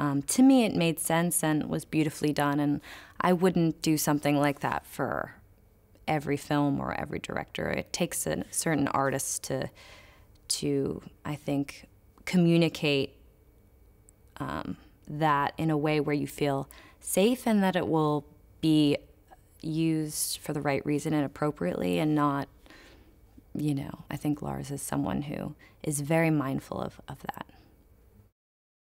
um, to me, it made sense and was beautifully done. And I wouldn't do something like that for every film or every director. It takes a certain artist to, to I think, communicate um, that in a way where you feel safe and that it will be used for the right reason and appropriately and not, you know, I think Lars is someone who is very mindful of, of that.